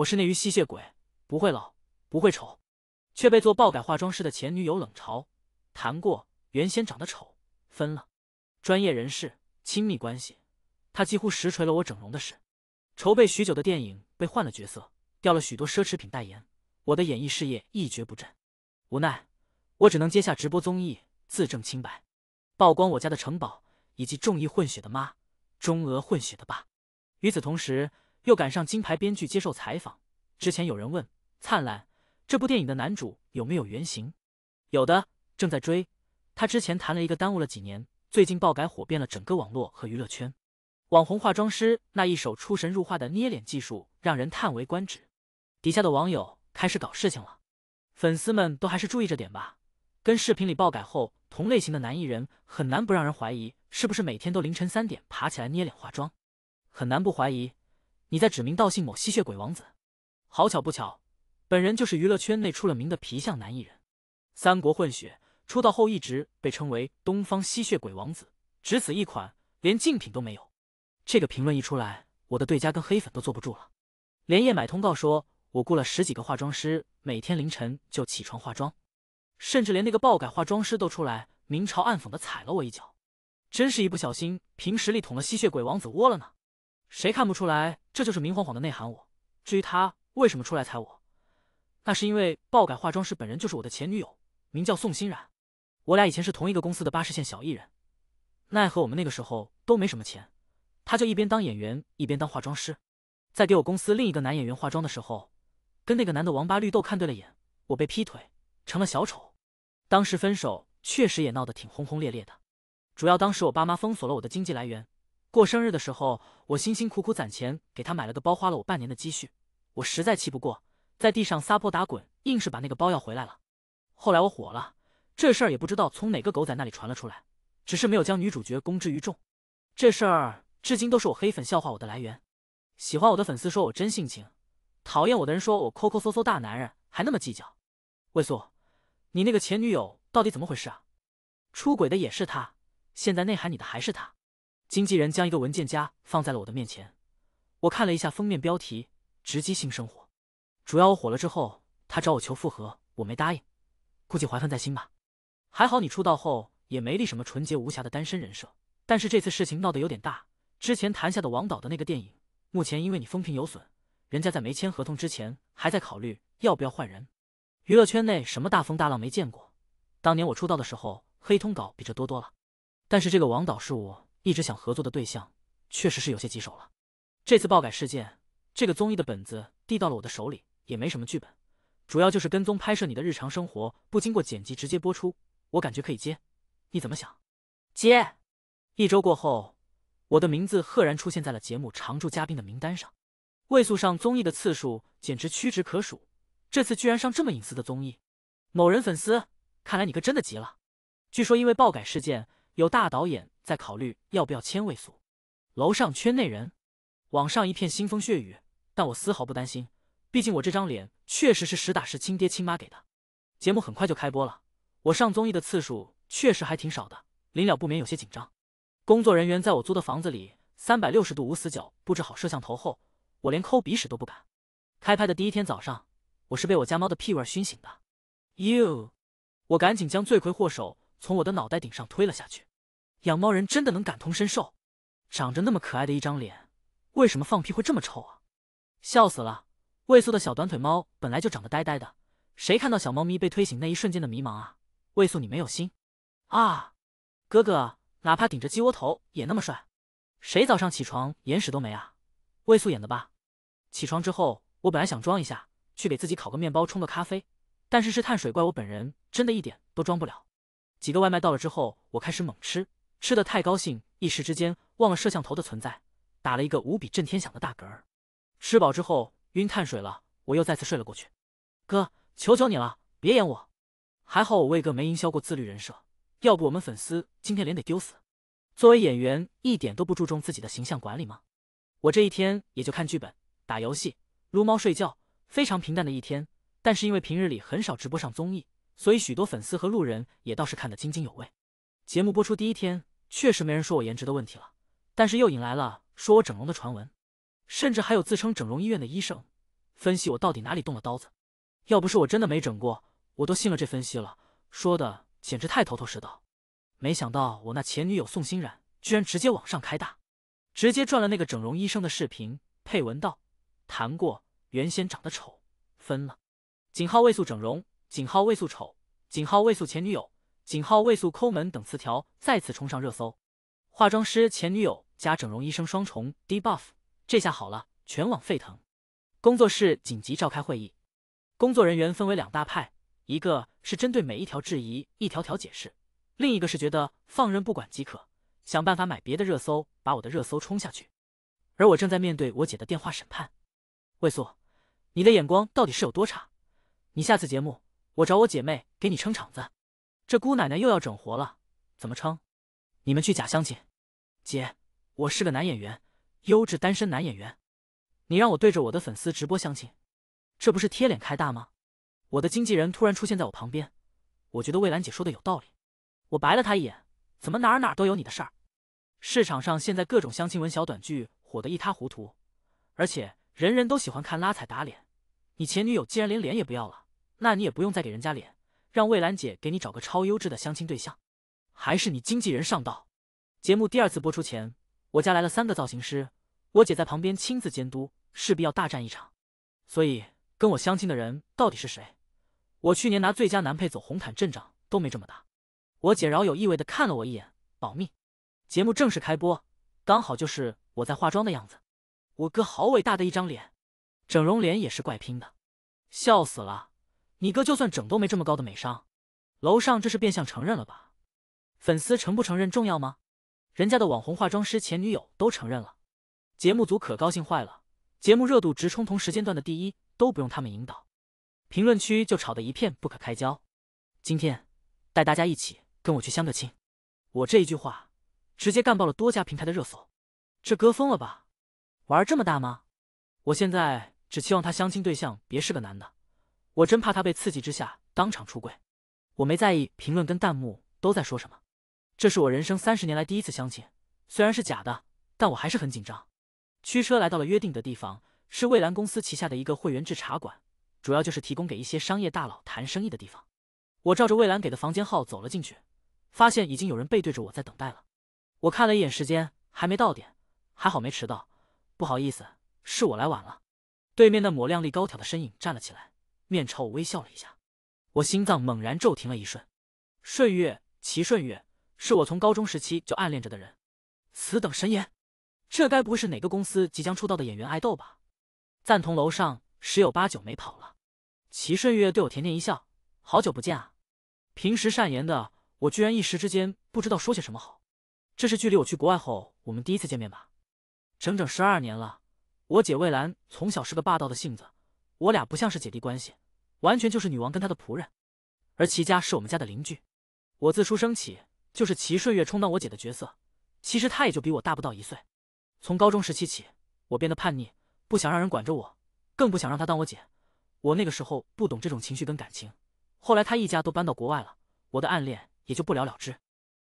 我是那鱼吸血鬼，不会老，不会丑，却被做爆改化妆师的前女友冷嘲。谈过，原先长得丑，分了。专业人士，亲密关系，他几乎实锤了我整容的事。筹备许久的电影被换了角色，掉了许多奢侈品代言，我的演艺事业一蹶不振。无奈，我只能接下直播综艺，自证清白，曝光我家的城堡，以及众议混血的妈，中俄混血的爸。与此同时。又赶上金牌编剧接受采访，之前有人问《灿烂》这部电影的男主有没有原型，有的。正在追，他之前谈了一个，耽误了几年，最近爆改火遍了整个网络和娱乐圈。网红化妆师那一手出神入化的捏脸技术让人叹为观止。底下的网友开始搞事情了，粉丝们都还是注意着点吧。跟视频里爆改后同类型的男艺人，很难不让人怀疑是不是每天都凌晨三点爬起来捏脸化妆，很难不怀疑。你在指名道姓某吸血鬼王子？好巧不巧，本人就是娱乐圈内出了名的皮相男艺人，三国混血，出道后一直被称为东方吸血鬼王子，只此一款，连竞品都没有。这个评论一出来，我的对家跟黑粉都坐不住了，连夜买通告说，我雇了十几个化妆师，每天凌晨就起床化妆，甚至连那个爆改化妆师都出来明嘲暗讽的踩了我一脚，真是一不小心凭实力捅了吸血鬼王子窝了呢。谁看不出来，这就是明晃晃的内涵我？至于他为什么出来踩我，那是因为爆改化妆师本人就是我的前女友，名叫宋欣然。我俩以前是同一个公司的八十线小艺人，奈何我们那个时候都没什么钱，他就一边当演员一边当化妆师，在给我公司另一个男演员化妆的时候，跟那个男的王八绿豆看对了眼，我被劈腿成了小丑。当时分手确实也闹得挺轰轰烈烈的，主要当时我爸妈封锁了我的经济来源。过生日的时候，我辛辛苦苦攒钱给他买了个包，花了我半年的积蓄。我实在气不过，在地上撒泼打滚，硬是把那个包要回来了。后来我火了，这事儿也不知道从哪个狗仔那里传了出来，只是没有将女主角公之于众。这事儿至今都是我黑粉笑话我的来源。喜欢我的粉丝说我真性情，讨厌我的人说我抠抠搜搜，大男人还那么计较。魏素，你那个前女友到底怎么回事啊？出轨的也是他，现在内涵你的还是他。经纪人将一个文件夹放在了我的面前，我看了一下封面标题《直击性生活》，主要我火了之后，他找我求复合，我没答应，估计怀恨在心吧。还好你出道后也没立什么纯洁无瑕的单身人设，但是这次事情闹得有点大。之前谈下的王导的那个电影，目前因为你风评有损，人家在没签合同之前还在考虑要不要换人。娱乐圈内什么大风大浪没见过，当年我出道的时候黑通稿比这多多了。但是这个王导是我。一直想合作的对象确实是有些棘手了。这次爆改事件，这个综艺的本子递到了我的手里，也没什么剧本，主要就是跟踪拍摄你的日常生活，不经过剪辑直接播出。我感觉可以接，你怎么想？接。一周过后，我的名字赫然出现在了节目常驻嘉宾的名单上。魏素上综艺的次数简直屈指可数，这次居然上这么隐私的综艺。某人粉丝，看来你哥真的急了。据说因为爆改事件。有大导演在考虑要不要千位素，楼上圈内人，网上一片腥风血雨，但我丝毫不担心，毕竟我这张脸确实是实打实亲爹亲妈给的。节目很快就开播了，我上综艺的次数确实还挺少的，临了不免有些紧张。工作人员在我租的房子里三百六十度无死角布置好摄像头后，我连抠鼻屎都不敢。开拍的第一天早上，我是被我家猫的屁味熏醒的。哟，我赶紧将罪魁祸首。从我的脑袋顶上推了下去，养猫人真的能感同身受，长着那么可爱的一张脸，为什么放屁会这么臭啊？笑死了，魏素的小短腿猫本来就长得呆呆的，谁看到小猫咪被推醒那一瞬间的迷茫啊？魏素你没有心啊？哥哥哪怕顶着鸡窝头也那么帅，谁早上起床眼屎都没啊？魏素演的吧？起床之后我本来想装一下，去给自己烤个面包、冲个咖啡，但是是碳水怪我本人真的一点都装不了。几个外卖到了之后，我开始猛吃，吃的太高兴，一时之间忘了摄像头的存在，打了一个无比震天响的大嗝。吃饱之后晕碳水了，我又再次睡了过去。哥，求求你了，别演我！还好我魏哥没营销过自律人设，要不我们粉丝今天脸得丢死。作为演员，一点都不注重自己的形象管理吗？我这一天也就看剧本、打游戏、撸猫、睡觉，非常平淡的一天。但是因为平日里很少直播上综艺。所以许多粉丝和路人也倒是看得津津有味。节目播出第一天，确实没人说我颜值的问题了，但是又引来了说我整容的传闻，甚至还有自称整容医院的医生分析我到底哪里动了刀子。要不是我真的没整过，我都信了这分析了，说的简直太头头是道。没想到我那前女友宋欣然居然直接往上开大，直接转了那个整容医生的视频，配文道：“谈过，原先长得丑，分了。”井号未素整容。井号魏素丑，井号魏素前女友，井号魏素抠门等词条再次冲上热搜。化妆师前女友加整容医生双重 debuff，这下好了，全网沸腾。工作室紧急召开会议，工作人员分为两大派，一个是针对每一条质疑一条条解释，另一个是觉得放任不管即可，想办法买别的热搜把我的热搜冲下去。而我正在面对我姐的电话审判。魏素，你的眼光到底是有多差？你下次节目。我找我姐妹给你撑场子，这姑奶奶又要整活了，怎么撑？你们去假相亲，姐，我是个男演员，优质单身男演员，你让我对着我的粉丝直播相亲，这不是贴脸开大吗？我的经纪人突然出现在我旁边，我觉得魏兰姐说的有道理，我白了她一眼，怎么哪儿哪儿都有你的事儿？市场上现在各种相亲文小短剧火得一塌糊涂，而且人人都喜欢看拉踩打脸，你前女友竟然连脸也不要了。那你也不用再给人家脸，让蔚蓝姐给你找个超优质的相亲对象，还是你经纪人上道。节目第二次播出前，我家来了三个造型师，我姐在旁边亲自监督，势必要大战一场。所以跟我相亲的人到底是谁？我去年拿最佳男配走红毯，阵仗都没这么大。我姐饶有意味的看了我一眼，保密。节目正式开播，刚好就是我在化妆的样子。我哥好伟大的一张脸，整容脸也是怪拼的，笑死了。你哥就算整都没这么高的美商，楼上这是变相承认了吧？粉丝承不承认重要吗？人家的网红化妆师前女友都承认了，节目组可高兴坏了，节目热度直冲同时间段的第一，都不用他们引导，评论区就吵得一片不可开交。今天带大家一起跟我去相个亲，我这一句话直接干爆了多家平台的热搜，这哥疯了吧？玩这么大吗？我现在只希望他相亲对象别是个男的。我真怕他被刺激之下当场出柜，我没在意评论跟弹幕都在说什么。这是我人生三十年来第一次相亲，虽然是假的，但我还是很紧张。驱车来到了约定的地方，是蔚蓝公司旗下的一个会员制茶馆，主要就是提供给一些商业大佬谈生意的地方。我照着蔚蓝给的房间号走了进去，发现已经有人背对着我在等待了。我看了一眼时间，还没到点，还好没迟到。不好意思，是我来晚了。对面那抹靓丽高挑的身影站了起来。面朝我微笑了一下，我心脏猛然骤停了一瞬。顺月，齐顺月，是我从高中时期就暗恋着的人。此等神言，这该不会是哪个公司即将出道的演员爱豆吧？赞同楼上，十有八九没跑了。齐顺月对我甜甜一笑：“好久不见啊！”平时善言的我，居然一时之间不知道说些什么好。这是距离我去国外后我们第一次见面吧？整整十二年了。我姐魏兰从小是个霸道的性子，我俩不像是姐弟关系。完全就是女王跟她的仆人，而齐家是我们家的邻居。我自出生起就是齐顺月充当我姐的角色，其实她也就比我大不到一岁。从高中时期起，我变得叛逆，不想让人管着我，更不想让她当我姐。我那个时候不懂这种情绪跟感情。后来她一家都搬到国外了，我的暗恋也就不了了之。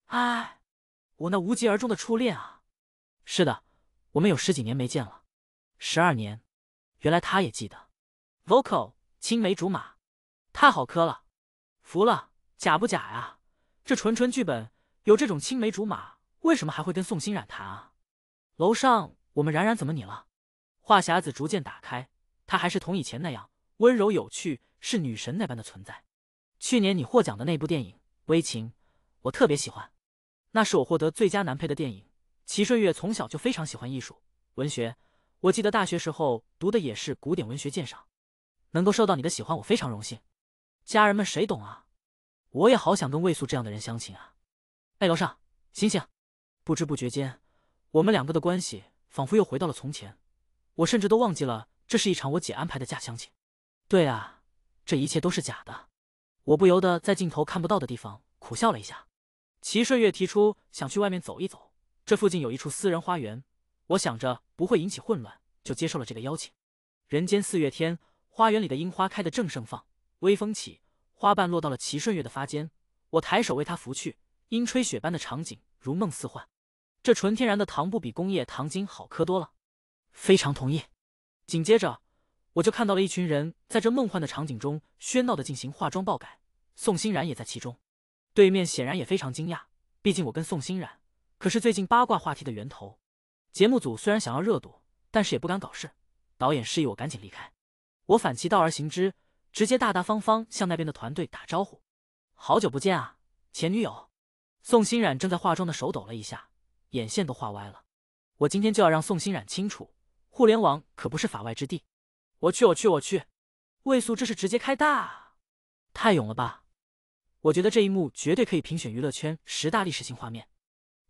唉，我那无疾而终的初恋啊！是的，我们有十几年没见了，十二年。原来他也记得。Vocal。青梅竹马，太好磕了，服了，假不假呀？这纯纯剧本，有这种青梅竹马，为什么还会跟宋欣冉谈啊？楼上，我们冉冉怎么你了？话匣子逐渐打开，她还是同以前那样温柔有趣，是女神那般的存在。去年你获奖的那部电影《微情》，我特别喜欢，那是我获得最佳男配的电影。齐顺月从小就非常喜欢艺术、文学，我记得大学时候读的也是古典文学鉴赏。能够受到你的喜欢，我非常荣幸。家人们谁懂啊？我也好想跟魏素这样的人相亲啊！哎，楼上醒醒！不知不觉间，我们两个的关系仿佛又回到了从前，我甚至都忘记了这是一场我姐安排的假相亲。对啊，这一切都是假的。我不由得在镜头看不到的地方苦笑了一下。齐顺月提出想去外面走一走，这附近有一处私人花园，我想着不会引起混乱，就接受了这个邀请。人间四月天。花园里的樱花开得正盛放，微风起，花瓣落到了齐顺月的发间。我抬手为她拂去，樱吹雪般的场景如梦似幻。这纯天然的糖不比工业糖精好磕多了，非常同意。紧接着，我就看到了一群人在这梦幻的场景中喧闹地进行化妆爆改。宋欣然也在其中，对面显然也非常惊讶，毕竟我跟宋欣然可是最近八卦话题的源头。节目组虽然想要热度，但是也不敢搞事。导演示意我赶紧离开。我反其道而行之，直接大大方方向那边的团队打招呼。好久不见啊，前女友宋欣然正在化妆的手抖了一下，眼线都画歪了。我今天就要让宋欣然清楚，互联网可不是法外之地。我去，我去，我去！魏素这是直接开大太勇了吧！我觉得这一幕绝对可以评选娱乐圈十大历史性画面。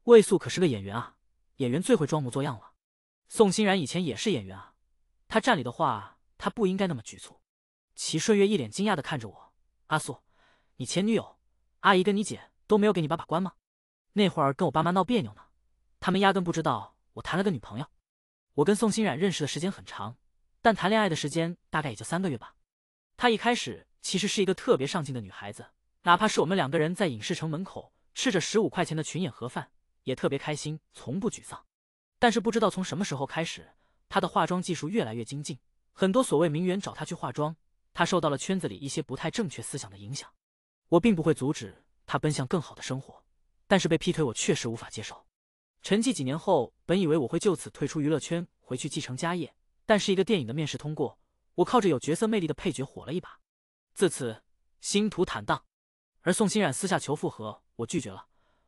魏素可是个演员啊，演员最会装模作样了。宋欣然以前也是演员啊，他站里的话。他不应该那么局促。齐顺月一脸惊讶的看着我：“阿素，你前女友阿姨跟你姐都没有给你把把关吗？那会儿跟我爸妈闹别扭呢，他们压根不知道我谈了个女朋友。我跟宋欣然认识的时间很长，但谈恋爱的时间大概也就三个月吧。她一开始其实是一个特别上进的女孩子，哪怕是我们两个人在影视城门口吃着十五块钱的群演盒饭，也特别开心，从不沮丧。但是不知道从什么时候开始，她的化妆技术越来越精进。”很多所谓名媛找他去化妆，他受到了圈子里一些不太正确思想的影响。我并不会阻止他奔向更好的生活，但是被劈腿，我确实无法接受。沉寂几年后，本以为我会就此退出娱乐圈，回去继承家业。但是一个电影的面试通过，我靠着有角色魅力的配角火了一把。自此，星途坦荡。而宋欣然私下求复合，我拒绝了。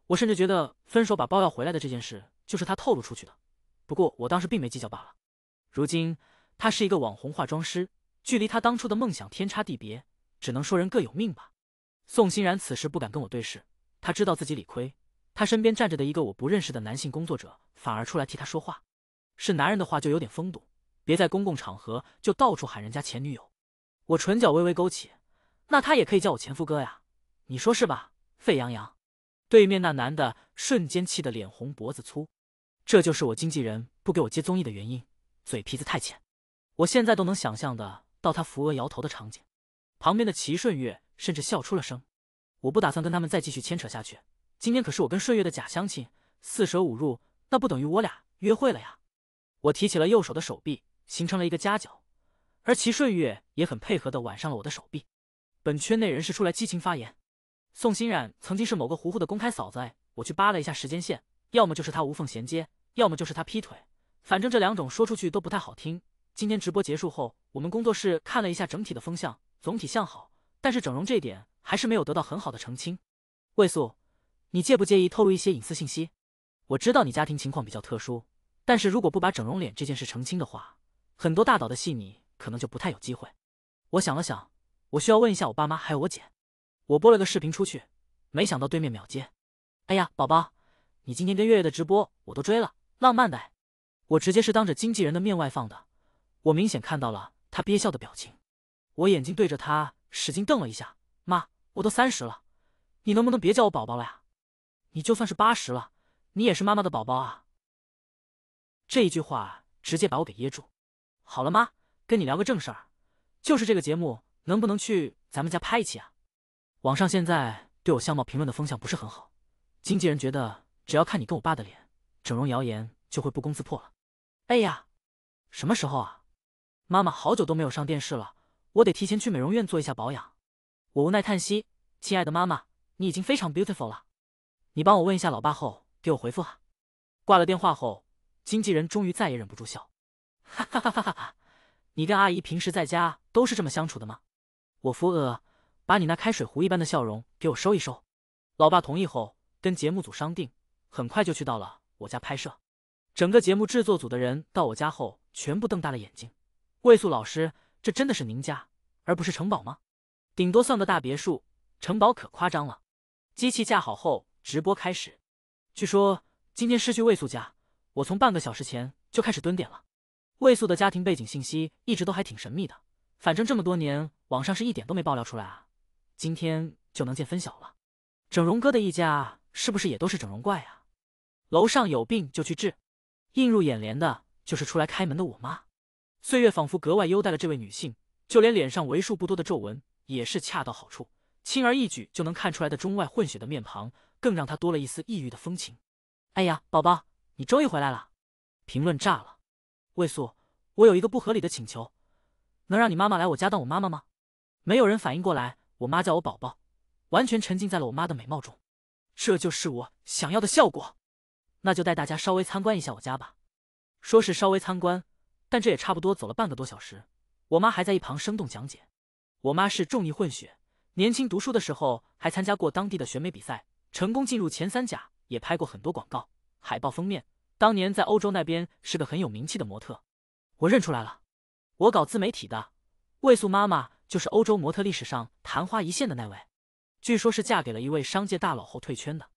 我甚至觉得分手把包要回来的这件事，就是他透露出去的。不过我当时并没计较罢了。如今。他是一个网红化妆师，距离他当初的梦想天差地别，只能说人各有命吧。宋欣然此时不敢跟我对视，他知道自己理亏。他身边站着的一个我不认识的男性工作者，反而出来替他说话。是男人的话就有点风度，别在公共场合就到处喊人家前女友。我唇角微微勾起，那他也可以叫我前夫哥呀，你说是吧，沸羊羊。对面那男的瞬间气得脸红脖子粗。这就是我经纪人不给我接综艺的原因，嘴皮子太浅。我现在都能想象的到他扶额摇头的场景，旁边的齐顺月甚至笑出了声。我不打算跟他们再继续牵扯下去，今天可是我跟顺月的假相亲，四舍五入那不等于我俩约会了呀？我提起了右手的手臂，形成了一个夹角，而齐顺月也很配合的挽上了我的手臂。本圈内人士出来激情发言，宋欣冉曾经是某个糊糊的公开嫂子，我去扒了一下时间线，要么就是他无缝衔接，要么就是他劈腿，反正这两种说出去都不太好听。今天直播结束后，我们工作室看了一下整体的风向，总体向好，但是整容这点还是没有得到很好的澄清。魏素，你介不介意透露一些隐私信息？我知道你家庭情况比较特殊，但是如果不把整容脸这件事澄清的话，很多大导的戏你可能就不太有机会。我想了想，我需要问一下我爸妈还有我姐。我播了个视频出去，没想到对面秒接。哎呀，宝宝，你今天跟月月的直播我都追了，浪漫的。我直接是当着经纪人的面外放的。我明显看到了他憋笑的表情，我眼睛对着他使劲瞪了一下。妈，我都三十了，你能不能别叫我宝宝了呀？你就算是八十了，你也是妈妈的宝宝啊！这一句话直接把我给噎住。好了，妈，跟你聊个正事儿，就是这个节目能不能去咱们家拍一期啊？网上现在对我相貌评论的风向不是很好，经纪人觉得只要看你跟我爸的脸，整容谣言就会不攻自破了。哎呀，什么时候啊？妈妈好久都没有上电视了，我得提前去美容院做一下保养。我无奈叹息，亲爱的妈妈，你已经非常 beautiful 了。你帮我问一下老爸后给我回复哈。挂了电话后，经纪人终于再也忍不住笑，哈哈哈哈哈哈！你跟阿姨平时在家都是这么相处的吗？我扶额，把你那开水壶一般的笑容给我收一收。老爸同意后，跟节目组商定，很快就去到了我家拍摄。整个节目制作组的人到我家后，全部瞪大了眼睛。魏素老师，这真的是您家，而不是城堡吗？顶多算个大别墅，城堡可夸张了。机器架好后，直播开始。据说今天是去魏素家，我从半个小时前就开始蹲点了。魏素的家庭背景信息一直都还挺神秘的，反正这么多年网上是一点都没爆料出来啊。今天就能见分晓了。整容哥的一家是不是也都是整容怪啊？楼上有病就去治。映入眼帘的就是出来开门的我妈。岁月仿佛格外优待了这位女性，就连脸上为数不多的皱纹也是恰到好处，轻而易举就能看出来的中外混血的面庞，更让她多了一丝异域的风情。哎呀，宝宝，你终于回来了！评论炸了。魏素，我有一个不合理的请求，能让你妈妈来我家当我妈妈吗？没有人反应过来，我妈叫我宝宝，完全沉浸在了我妈的美貌中。这就是我想要的效果，那就带大家稍微参观一下我家吧。说是稍微参观。但这也差不多走了半个多小时，我妈还在一旁生动讲解。我妈是重力混血，年轻读书的时候还参加过当地的选美比赛，成功进入前三甲，也拍过很多广告、海报封面。当年在欧洲那边是个很有名气的模特。我认出来了，我搞自媒体的，魏素妈妈就是欧洲模特历史上昙花一现的那位，据说是嫁给了一位商界大佬后退圈的。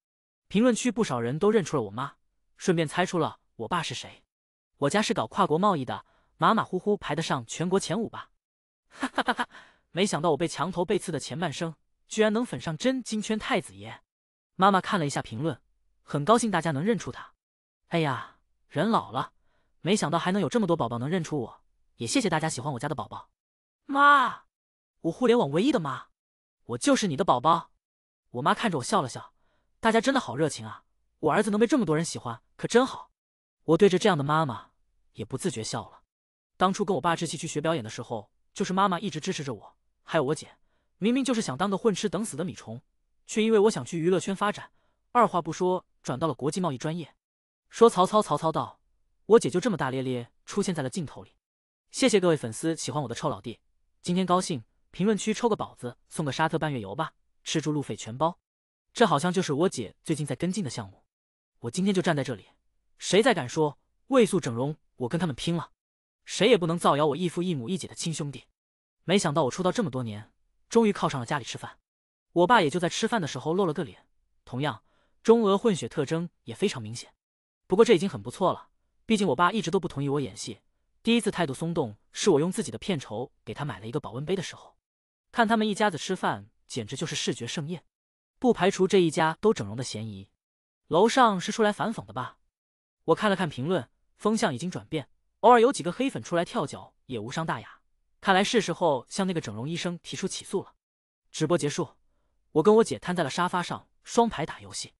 评论区不少人都认出了我妈，顺便猜出了我爸是谁。我家是搞跨国贸易的，马马虎虎排得上全国前五吧。哈哈哈哈！没想到我被墙头被刺的前半生，居然能粉上真金圈太子爷。妈妈看了一下评论，很高兴大家能认出他。哎呀，人老了，没想到还能有这么多宝宝能认出我。也谢谢大家喜欢我家的宝宝。妈，我互联网唯一的妈，我就是你的宝宝。我妈看着我笑了笑。大家真的好热情啊！我儿子能被这么多人喜欢，可真好。我对着这样的妈妈。也不自觉笑了。当初跟我爸置气去学表演的时候，就是妈妈一直支持着我，还有我姐。明明就是想当个混吃等死的米虫，却因为我想去娱乐圈发展，二话不说转到了国际贸易专业。说曹操，曹操到。我姐就这么大咧咧出现在了镜头里。谢谢各位粉丝喜欢我的臭老弟，今天高兴，评论区抽个宝子送个沙特半月游吧，吃住路费全包。这好像就是我姐最近在跟进的项目。我今天就站在这里，谁再敢说味素整容？我跟他们拼了，谁也不能造谣我异父异母异姐的亲兄弟。没想到我出道这么多年，终于靠上了家里吃饭。我爸也就在吃饭的时候露了个脸，同样中俄混血特征也非常明显。不过这已经很不错了，毕竟我爸一直都不同意我演戏。第一次态度松动是我用自己的片酬给他买了一个保温杯的时候。看他们一家子吃饭，简直就是视觉盛宴。不排除这一家都整容的嫌疑。楼上是出来反讽的吧？我看了看评论。风向已经转变，偶尔有几个黑粉出来跳脚也无伤大雅。看来是时候向那个整容医生提出起诉了。直播结束，我跟我姐瘫在了沙发上，双排打游戏。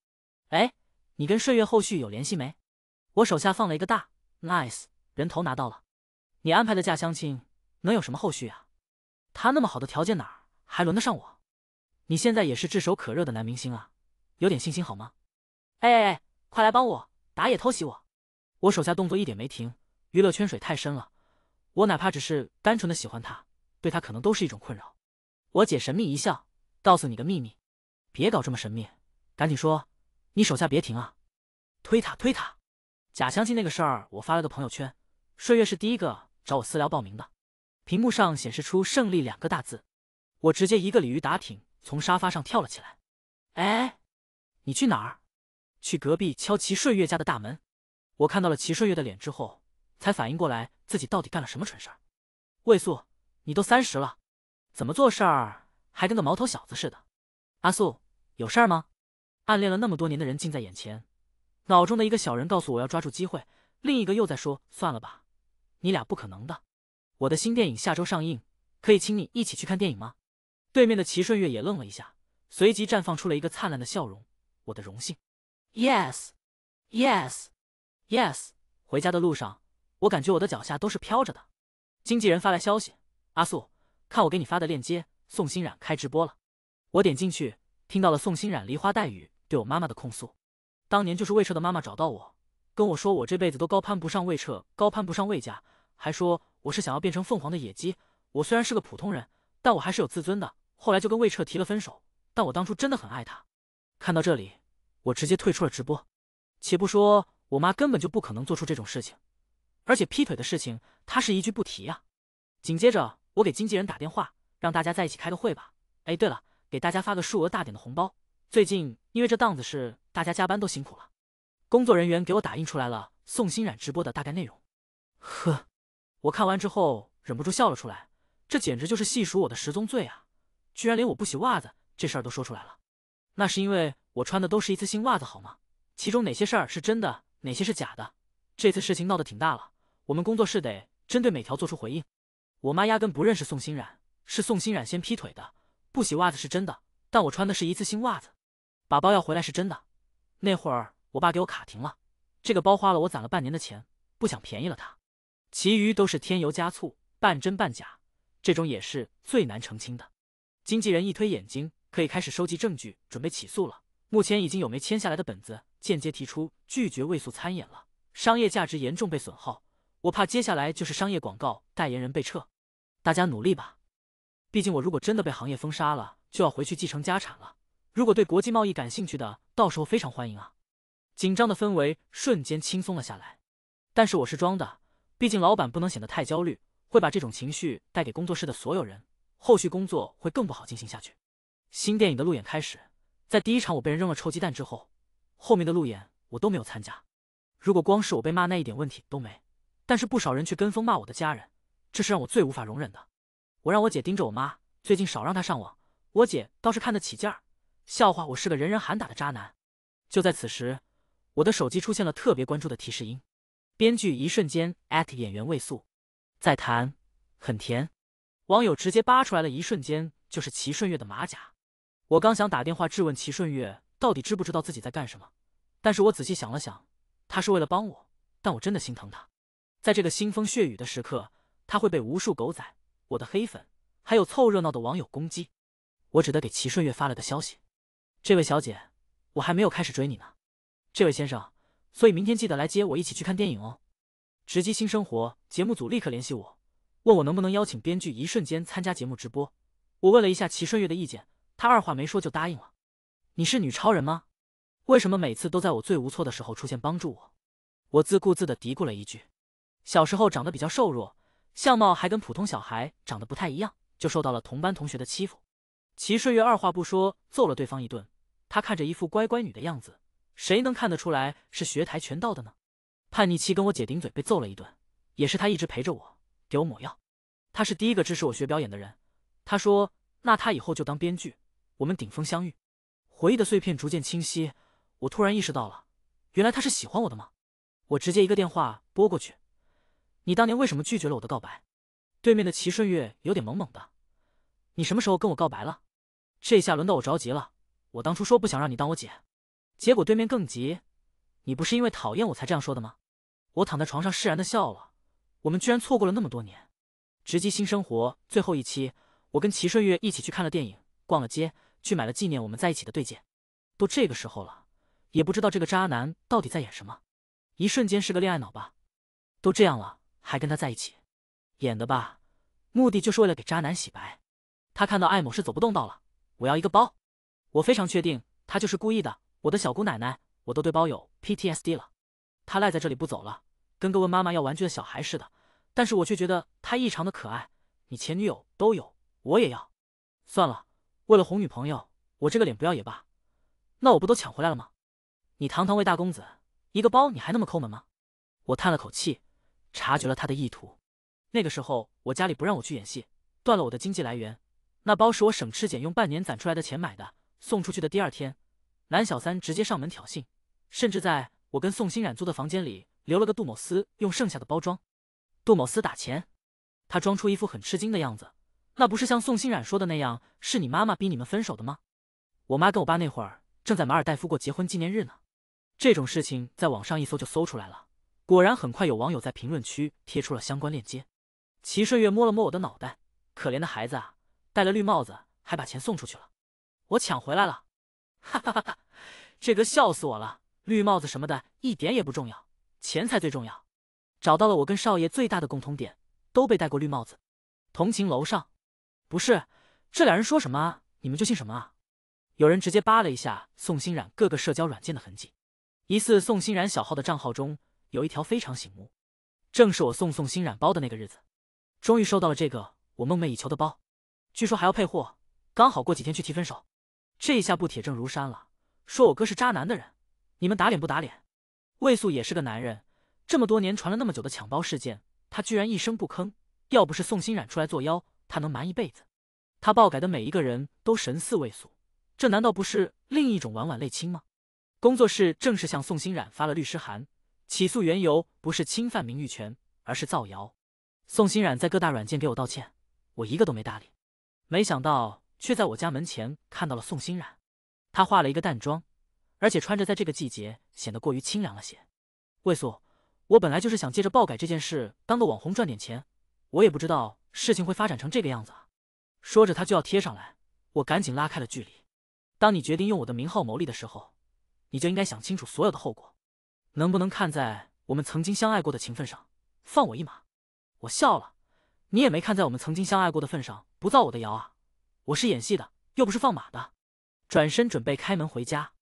哎，你跟岁月后续有联系没？我手下放了一个大，nice，人头拿到了。你安排的假相亲能有什么后续啊？他那么好的条件哪儿还轮得上我？你现在也是炙手可热的男明星啊，有点信心好吗？哎哎，快来帮我，打野偷袭我。我手下动作一点没停。娱乐圈水太深了，我哪怕只是单纯的喜欢他，对他可能都是一种困扰。我姐神秘一笑，告诉你个秘密，别搞这么神秘，赶紧说，你手下别停啊！推塔推塔！假相亲那个事儿，我发了个朋友圈，岁月是第一个找我私聊报名的。屏幕上显示出胜利两个大字，我直接一个鲤鱼打挺从沙发上跳了起来。哎，你去哪儿？去隔壁敲齐岁月家的大门。我看到了齐顺月的脸之后，才反应过来自己到底干了什么蠢事儿。魏素，你都三十了，怎么做事儿还跟个毛头小子似的？阿素，有事儿吗？暗恋了那么多年的人近在眼前，脑中的一个小人告诉我要抓住机会，另一个又在说算了吧，你俩不可能的。我的新电影下周上映，可以请你一起去看电影吗？对面的齐顺月也愣了一下，随即绽放出了一个灿烂的笑容。我的荣幸。Yes，Yes。Yes，回家的路上，我感觉我的脚下都是飘着的。经纪人发来消息，阿素，看我给你发的链接，宋欣冉开直播了。我点进去，听到了宋欣冉梨花带雨对我妈妈的控诉。当年就是魏彻的妈妈找到我，跟我说我这辈子都高攀不上魏彻，高攀不上魏家，还说我是想要变成凤凰的野鸡。我虽然是个普通人，但我还是有自尊的。后来就跟魏彻提了分手，但我当初真的很爱他。看到这里，我直接退出了直播。且不说。我妈根本就不可能做出这种事情，而且劈腿的事情她是一句不提啊。紧接着我给经纪人打电话，让大家在一起开个会吧。哎，对了，给大家发个数额大点的红包。最近因为这档子事，大家加班都辛苦了。工作人员给我打印出来了宋欣冉直播的大概内容。呵，我看完之后忍不住笑了出来，这简直就是细数我的十宗罪啊！居然连我不洗袜子这事儿都说出来了。那是因为我穿的都是一次性袜子好吗？其中哪些事儿是真的？哪些是假的？这次事情闹得挺大了，我们工作室得针对每条做出回应。我妈压根不认识宋欣冉，是宋欣冉先劈腿的。不洗袜子是真的，但我穿的是一次性袜子。把包要回来是真的，那会儿我爸给我卡停了，这个包花了我攒了半年的钱，不想便宜了他。其余都是添油加醋，半真半假，这种也是最难澄清的。经纪人一推眼睛，可以开始收集证据，准备起诉了。目前已经有没签下来的本子。间接提出拒绝味素参演了，商业价值严重被损耗，我怕接下来就是商业广告代言人被撤，大家努力吧。毕竟我如果真的被行业封杀了，就要回去继承家产了。如果对国际贸易感兴趣的，到时候非常欢迎啊。紧张的氛围瞬间轻松了下来，但是我是装的，毕竟老板不能显得太焦虑，会把这种情绪带给工作室的所有人，后续工作会更不好进行下去。新电影的路演开始，在第一场我被人扔了臭鸡蛋之后。后面的路演我都没有参加，如果光是我被骂那一点问题都没，但是不少人却跟风骂我的家人，这是让我最无法容忍的。我让我姐盯着我妈，最近少让她上网。我姐倒是看得起劲儿，笑话我是个人人喊打的渣男。就在此时，我的手机出现了特别关注的提示音，编剧一瞬间艾特演员魏素，在谈很甜，网友直接扒出来了一瞬间就是齐顺月的马甲。我刚想打电话质问齐顺月。到底知不知道自己在干什么？但是我仔细想了想，他是为了帮我，但我真的心疼他。在这个腥风血雨的时刻，他会被无数狗仔、我的黑粉，还有凑热闹的网友攻击。我只得给齐顺月发了个消息：“这位小姐，我还没有开始追你呢。”“这位先生，所以明天记得来接我一起去看电影哦。”“直击新生活节目组立刻联系我，问我能不能邀请编剧一瞬间参加节目直播。”我问了一下齐顺月的意见，他二话没说就答应了。你是女超人吗？为什么每次都在我最无措的时候出现帮助我？我自顾自的嘀咕了一句。小时候长得比较瘦弱，相貌还跟普通小孩长得不太一样，就受到了同班同学的欺负。齐顺月二话不说揍了对方一顿。她看着一副乖乖女的样子，谁能看得出来是学跆拳道的呢？叛逆期跟我姐顶嘴被揍了一顿，也是她一直陪着我，给我抹药。她是第一个支持我学表演的人。她说：“那她以后就当编剧，我们顶峰相遇。”回忆的碎片逐渐清晰，我突然意识到了，原来他是喜欢我的吗？我直接一个电话拨过去，你当年为什么拒绝了我的告白？对面的齐顺月有点懵懵的，你什么时候跟我告白了？这下轮到我着急了，我当初说不想让你当我姐，结果对面更急，你不是因为讨厌我才这样说的吗？我躺在床上释然的笑了，我们居然错过了那么多年。直击新生活最后一期，我跟齐顺月一起去看了电影，逛了街。去买了纪念我们在一起的对戒，都这个时候了，也不知道这个渣男到底在演什么。一瞬间是个恋爱脑吧？都这样了还跟他在一起，演的吧？目的就是为了给渣男洗白。他看到艾某是走不动道了，我要一个包。我非常确定他就是故意的。我的小姑奶奶，我都对包有 PTSD 了。他赖在这里不走了，跟个问妈妈要玩具的小孩似的。但是我却觉得他异常的可爱。你前女友都有，我也要。算了。为了哄女朋友，我这个脸不要也罢，那我不都抢回来了吗？你堂堂魏大公子，一个包你还那么抠门吗？我叹了口气，察觉了他的意图。那个时候，我家里不让我去演戏，断了我的经济来源。那包是我省吃俭用半年攒出来的钱买的，送出去的第二天，男小三直接上门挑衅，甚至在我跟宋欣冉租的房间里留了个杜某斯用剩下的包装。杜某斯打钱，他装出一副很吃惊的样子。那不是像宋欣然说的那样，是你妈妈逼你们分手的吗？我妈跟我爸那会儿正在马尔代夫过结婚纪念日呢。这种事情在网上一搜就搜出来了。果然，很快有网友在评论区贴出了相关链接。齐顺月摸了摸我的脑袋，可怜的孩子啊，戴了绿帽子还把钱送出去了，我抢回来了。哈哈哈哈，这个笑死我了。绿帽子什么的，一点也不重要，钱才最重要。找到了我跟少爷最大的共同点，都被戴过绿帽子。同情楼上。不是，这俩人说什么你们就信什么啊？有人直接扒了一下宋欣冉各个社交软件的痕迹，疑似宋欣冉小号的账号中有一条非常醒目，正是我送宋欣冉包的那个日子。终于收到了这个我梦寐以求的包，据说还要配货，刚好过几天去提分手。这一下不铁证如山了，说我哥是渣男的人，你们打脸不打脸？魏素也是个男人，这么多年传了那么久的抢包事件，他居然一声不吭。要不是宋欣冉出来作妖。他能瞒一辈子？他爆改的每一个人都神似魏素，这难道不是另一种婉婉泪卿吗？工作室正式向宋欣冉发了律师函，起诉缘由不是侵犯名誉权，而是造谣。宋欣冉在各大软件给我道歉，我一个都没搭理。没想到却在我家门前看到了宋欣冉，她化了一个淡妆，而且穿着在这个季节显得过于清凉了些。魏素，我本来就是想借着爆改这件事当个网红赚点钱，我也不知道。事情会发展成这个样子？说着，他就要贴上来，我赶紧拉开了距离。当你决定用我的名号牟利的时候，你就应该想清楚所有的后果。能不能看在我们曾经相爱过的情分上，放我一马？我笑了，你也没看在我们曾经相爱过的份上不造我的谣啊！我是演戏的，又不是放马的。转身准备开门回家，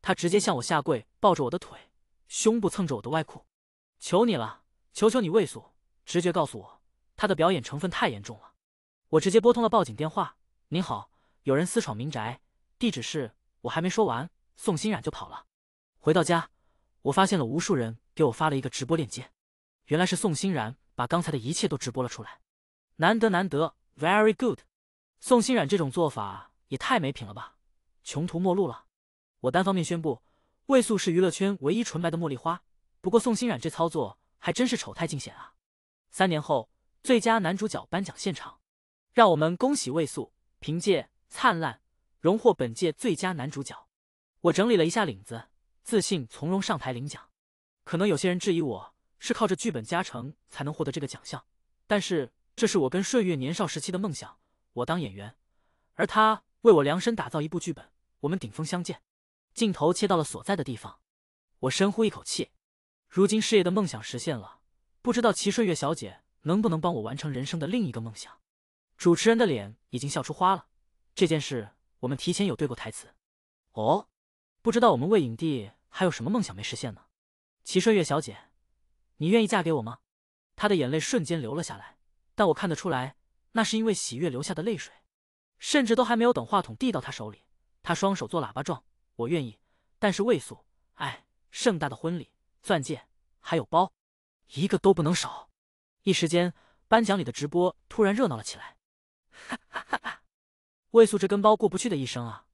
他直接向我下跪，抱着我的腿，胸部蹭着我的外裤，求你了，求求你，畏缩，直觉告诉我。他的表演成分太严重了，我直接拨通了报警电话。您好，有人私闯民宅，地址是……我还没说完，宋欣然就跑了。回到家，我发现了无数人给我发了一个直播链接，原来是宋欣然把刚才的一切都直播了出来。难得难得，very good。宋欣然这种做法也太没品了吧！穷途末路了，我单方面宣布，魏素是娱乐圈唯一纯白的茉莉花。不过宋欣然这操作还真是丑态尽显啊！三年后。最佳男主角颁奖现场，让我们恭喜魏素凭借《灿烂》荣获本届最佳男主角。我整理了一下领子，自信从容上台领奖。可能有些人质疑我是靠着剧本加成才能获得这个奖项，但是这是我跟顺月年少时期的梦想。我当演员，而他为我量身打造一部剧本，我们顶峰相见。镜头切到了所在的地方，我深呼一口气。如今事业的梦想实现了，不知道齐顺月小姐。能不能帮我完成人生的另一个梦想？主持人的脸已经笑出花了。这件事我们提前有对过台词。哦，不知道我们魏影帝还有什么梦想没实现呢？齐顺月小姐，你愿意嫁给我吗？她的眼泪瞬间流了下来，但我看得出来，那是因为喜悦流下的泪水。甚至都还没有等话筒递到她手里，她双手做喇叭状：“我愿意。”但是魏素，哎，盛大的婚礼、钻戒还有包，一个都不能少。一时间，颁奖礼的直播突然热闹了起来，哈哈哈！为素质跟包过不去的一生啊！